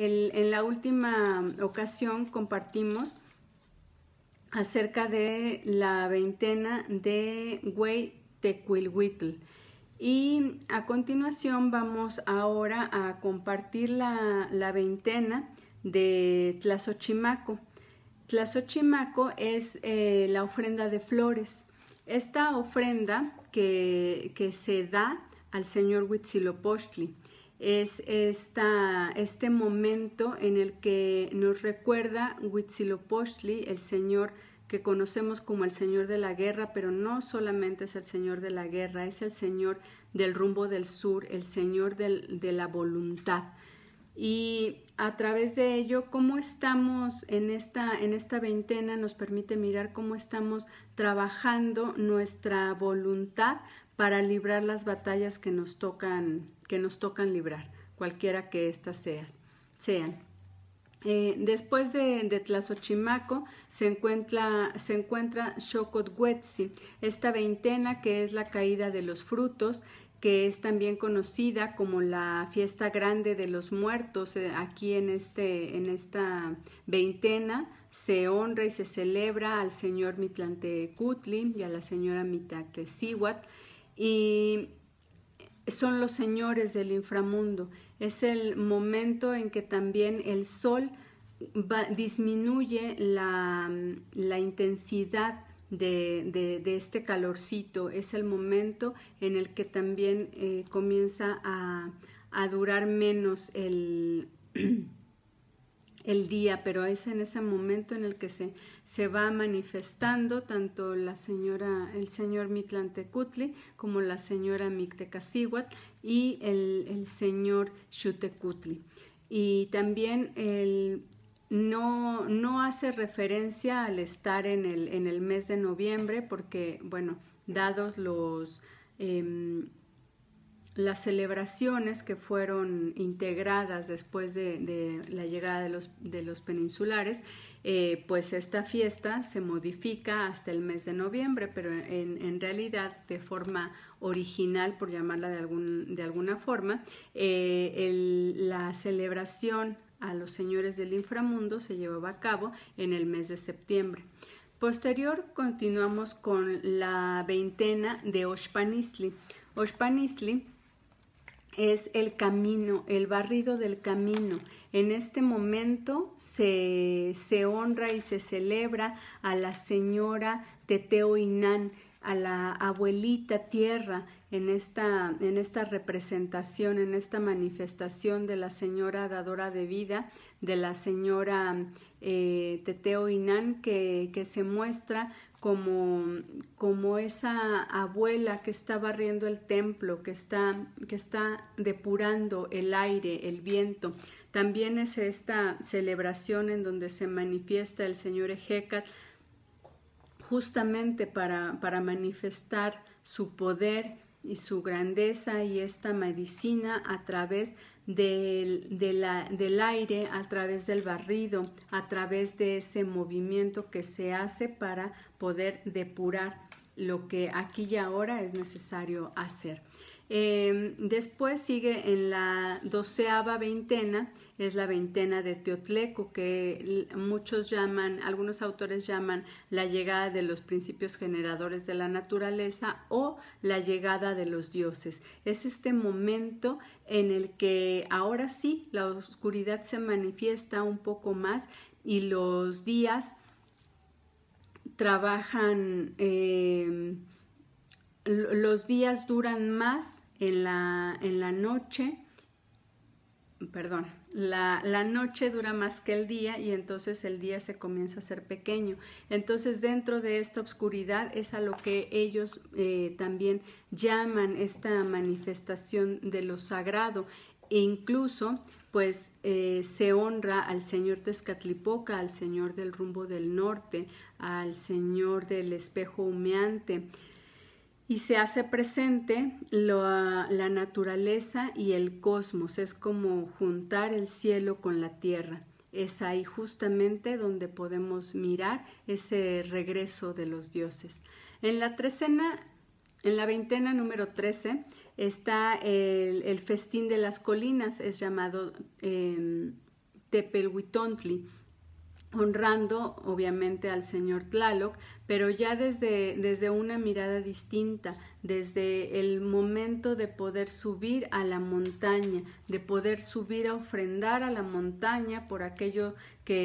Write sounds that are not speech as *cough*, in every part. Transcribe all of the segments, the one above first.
en la última ocasión compartimos acerca de la veintena de Huey Tecuilhuitl. Y a continuación vamos ahora a compartir la, veintena de Tlazochimaco. Tlazochimaco es eh, la ofrenda de flores. Esta ofrenda que, que se da al señor Huitzilopochtli es esta, este momento en el que nos recuerda Huitzilopochtli, el señor que conocemos como el señor de la guerra, pero no solamente es el señor de la guerra, es el señor del rumbo del sur, el señor de la voluntad y a través de ello, cómo estamos en esta, en esta veintena nos permite mirar cómo estamos trabajando nuestra voluntad para librar las batallas que nos tocan, que nos tocan librar, cualquiera que éstas sean. Eh, después de, de, Tlazochimaco se encuentra, se encuentra esta veintena que es la caída de los frutos que es también conocida como la fiesta grande de los muertos. Eh, aquí en, este, en esta veintena se honra y se celebra al señor Mitlantecutli y a la señora Siguat, y son los señores del inframundo. Es el momento en que también el sol disminuye la, la intensidad de, este calorcito. Es el momento en el que también eh, comienza a, durar menos el, *clears throat* el, día, pero es en ese momento en el que se, se va manifestando tanto la señora, el señor Mitlantecutli como la señora Kasiwat y el, el señor Xutecutli. Y también el, no, no hace referencia al estar en el, en el mes de noviembre porque, bueno, dados los, em, las celebraciones que fueron integradas después de, la llegada de los, de los peninsulares, eh, pues esta fiesta se modifica hasta el mes de noviembre, pero en, realidad de forma original, por llamarla de, algún, de alguna forma, eh, la celebración a los señores del inframundo se llevaba a cabo en el mes de septiembre. Posterior continuamos con la veintena de Oshpanisli. Oshpanisli es el camino, el barrido del camino. En este momento se, se honra y se celebra a la señora Teteo Inán a la abuelita tierra en esta, en esta representación, en esta manifestación de la señora dadora de vida, de la señora eh, Teteo Inán, que, que, se muestra como, como esa abuela que está barriendo el templo, que está, que está depurando el aire, el viento. También es esta celebración en donde se manifiesta el señor Ejecat, justamente para, manifestar su poder y su grandeza y esta medicina a través del, aire, a través del barrido, a través de ese movimiento que se hace para poder depurar lo que aquí y ahora es necesario hacer. Em, después sigue en la doceava veintena, es la veintena de Teotleco, que muchos llaman, algunos autores llaman la llegada de los principios generadores de la naturaleza o la llegada de los dioses. Es este momento en el que ahora sí la oscuridad se manifiesta un poco más y los días trabajan. Em, los días duran más en la, en la noche, perdón, la, la, noche dura más que el día y entonces el día se comienza a ser pequeño. Entonces dentro de esta oscuridad es a lo que ellos eh, también llaman esta manifestación de lo sagrado e incluso pues eh, se honra al señor Tezcatlipoca, al señor del rumbo del norte, al señor del espejo humeante, y se hace presente la, la, naturaleza y el cosmos. Es como juntar el cielo con la tierra. Es ahí justamente donde podemos mirar ese regreso de los dioses. En la trecena, en la veintena número 13, está el, festín de las colinas, es llamado eh, honrando obviamente al señor Tlaloc, pero ya desde, una mirada distinta, desde el momento de poder subir a la montaña, de poder subir a ofrendar a la montaña por aquello que,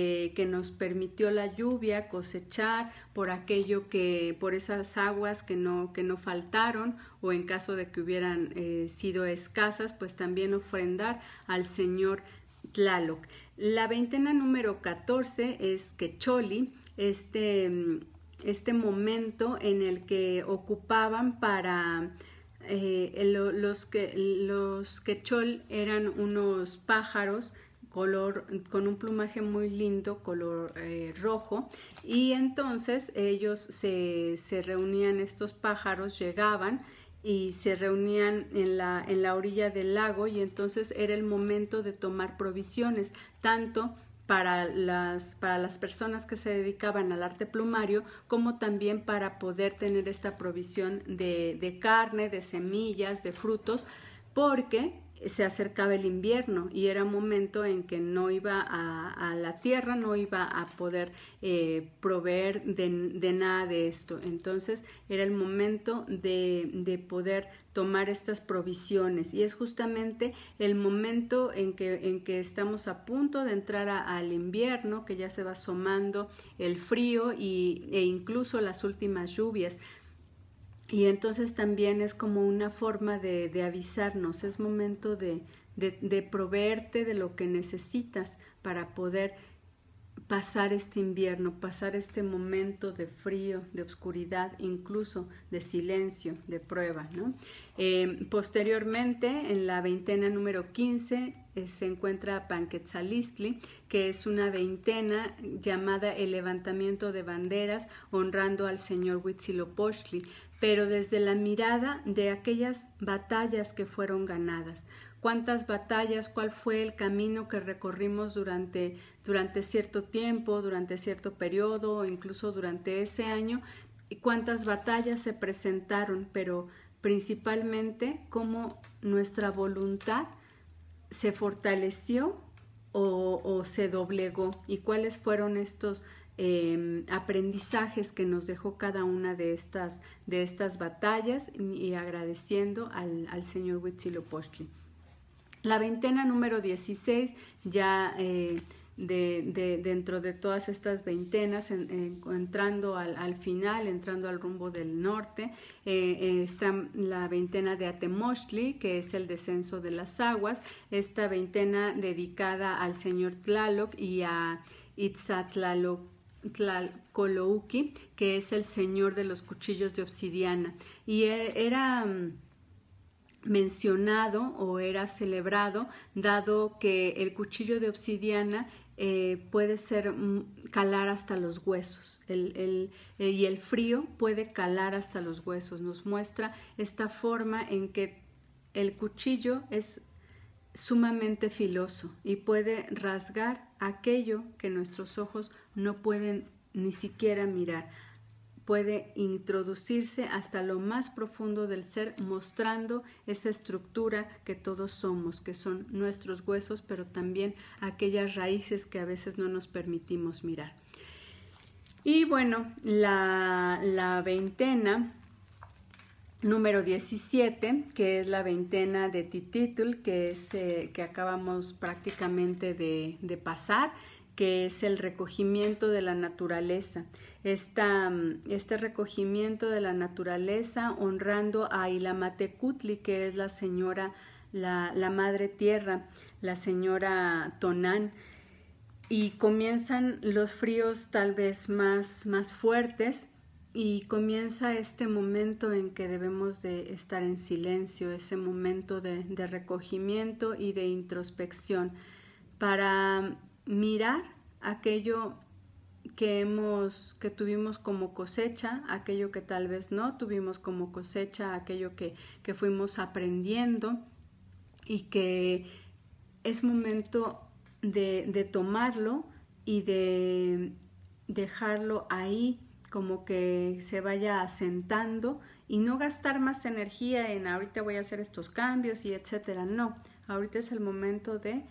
nos permitió la lluvia cosechar, por aquello que, por esas aguas que no, que no faltaron o en caso de que hubieran eh, sido escasas, pues también ofrendar al señor Tlaloc. La veintena número 14 es Quecholi, este, este momento en el que ocupaban para eh, los, que, los quechol eran unos pájaros color, con un plumaje muy lindo, color eh, rojo, y entonces ellos se, se reunían, estos pájaros llegaban, y se reunían en la, en la orilla del lago y entonces era el momento de tomar provisiones, tanto para las, para las personas que se dedicaban al arte plumario, como también para poder tener esta provisión de, de carne, de semillas, de frutos, porque se acercaba el invierno y era un momento en que no iba a, la tierra, no iba a poder eh, proveer de, nada de esto. Entonces era el momento de, poder tomar estas provisiones y es justamente el momento en que, en que estamos a punto de entrar al invierno, que ya se va asomando el frío y, e incluso las últimas lluvias. Y entonces también es como una forma de, avisarnos, es momento de, de proveerte de lo que necesitas para poder pasar este invierno, pasar este momento de frío, de oscuridad, incluso de silencio, de prueba. ¿no? Eh, posteriormente, en la veintena número 15, eh, se encuentra Panquetzalistli, que es una veintena llamada el levantamiento de banderas honrando al señor Huitzilopochtli, pero desde la mirada de aquellas batallas que fueron ganadas cuántas batallas, cuál fue el camino que recorrimos durante, durante cierto tiempo, durante cierto periodo incluso durante ese año y cuántas batallas se presentaron, pero principalmente cómo nuestra voluntad se fortaleció o, se doblegó y cuáles fueron estos em, aprendizajes que nos dejó cada una de estas, de estas batallas y agradeciendo al, al señor Huitzilopochtli. La veintena número 16, ya eh, de, dentro de todas estas veintenas, entrando al, final, entrando al rumbo del norte, eh, está la veintena de Atemoshli, que es el descenso de las aguas, esta veintena dedicada al señor Tlaloc y a Itza Tlalocolouki, que es el señor de los cuchillos de obsidiana. Y eh, era... Mm, mencionado o era celebrado, dado que el cuchillo de obsidiana eh, puede ser mm, calar hasta los huesos eh, y el frío puede calar hasta los huesos. Nos muestra esta forma en que el cuchillo es sumamente filoso y puede rasgar aquello que nuestros ojos no pueden ni siquiera mirar puede introducirse hasta lo más profundo del ser mostrando esa estructura que todos somos, que son nuestros huesos, pero también aquellas raíces que a veces no nos permitimos mirar. Y bueno, la, veintena número 17, que es la veintena de Tititul, que, es, eh, que acabamos prácticamente de pasar que es el recogimiento de la naturaleza. Esta, mm, este recogimiento de la naturaleza honrando a Ilamatecutli, que es la señora, la, madre tierra, la señora Tonán y comienzan los fríos tal vez más, más fuertes y comienza este momento en que debemos de estar en silencio, ese momento de, de recogimiento y de introspección para mirar aquello que hemos que tuvimos como cosecha, aquello que tal vez no tuvimos como cosecha, aquello que, fuimos aprendiendo y que es momento de, de tomarlo y de dejarlo ahí como que se vaya asentando y no gastar más energía en ahorita voy a hacer estos cambios y etcétera. No, ahorita es el momento de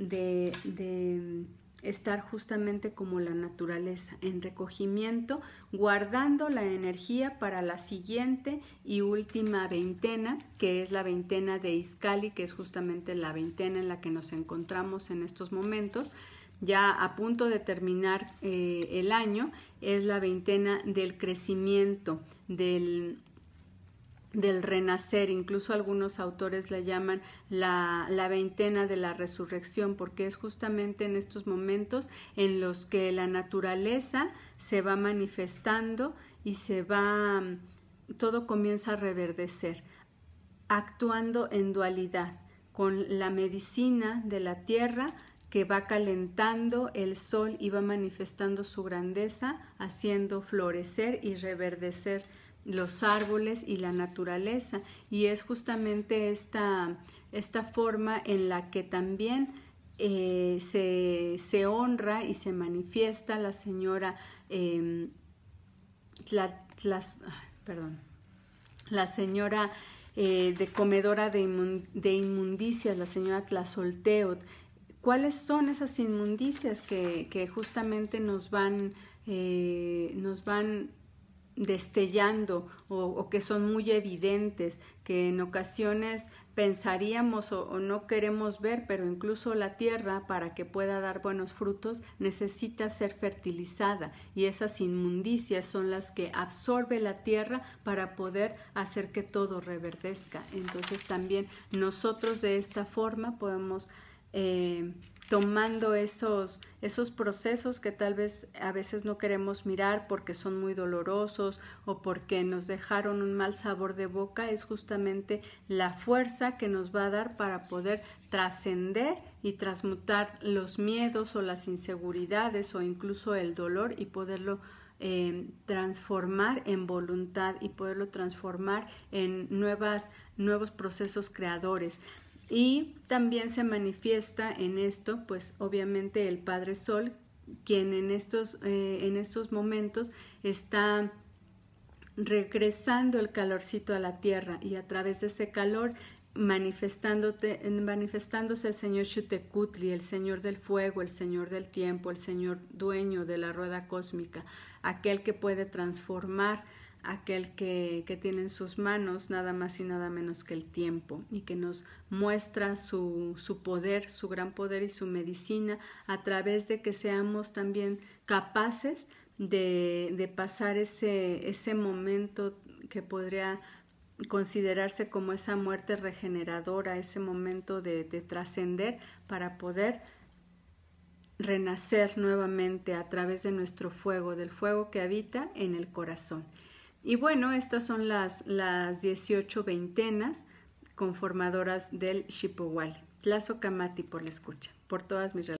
de, estar justamente como la naturaleza, en recogimiento, guardando la energía para la siguiente y última veintena, que es la veintena de Iscali, que es justamente la veintena en la que nos encontramos en estos momentos, ya a punto de terminar eh, el año, es la veintena del crecimiento, del, del renacer, incluso algunos autores la llaman la, la, veintena de la resurrección, porque es justamente en estos momentos en los que la naturaleza se va manifestando y se va, todo comienza a reverdecer, actuando en dualidad, con la medicina de la tierra que va calentando el sol y va manifestando su grandeza, haciendo florecer y reverdecer los árboles y la naturaleza. Y es justamente esta, esta forma en la que también eh, se, honra y se manifiesta la señora em, la, perdón, la señora eh, de comedora de, inmundicias, la señora Tlazolteot. ¿Cuáles son esas inmundicias que, que justamente nos van, eh, nos van destellando o, que son muy evidentes, que en ocasiones pensaríamos o, no queremos ver, pero incluso la tierra para que pueda dar buenos frutos necesita ser fertilizada y esas inmundicias son las que absorbe la tierra para poder hacer que todo reverdezca. Entonces también nosotros de esta forma podemos... Eh, tomando esos, esos procesos que tal vez a veces no queremos mirar porque son muy dolorosos o porque nos dejaron un mal sabor de boca, es justamente la fuerza que nos va a dar para poder trascender y transmutar los miedos o las inseguridades o incluso el dolor y poderlo eh, transformar en voluntad y poderlo transformar en nuevas, nuevos procesos creadores. Y también se manifiesta en esto, pues obviamente el Padre Sol, quien en estos, eh, en estos momentos está regresando el calorcito a la tierra y a través de ese calor manifestándote, manifestándose el Señor Shutecutli, el Señor del fuego, el Señor del tiempo, el Señor dueño de la rueda cósmica, aquel que puede transformar aquel que, tiene en sus manos nada más y nada menos que el tiempo y que nos muestra su, poder, su gran poder y su medicina a través de que seamos también capaces de, pasar ese, momento que podría considerarse como esa muerte regeneradora, ese momento de trascender para poder renacer nuevamente a través de nuestro fuego, del fuego que habita en el corazón. Y bueno, estas son las, las 18 veintenas conformadoras del Shipowal. Tlazo Kamati por la escucha, por todas mis relaciones.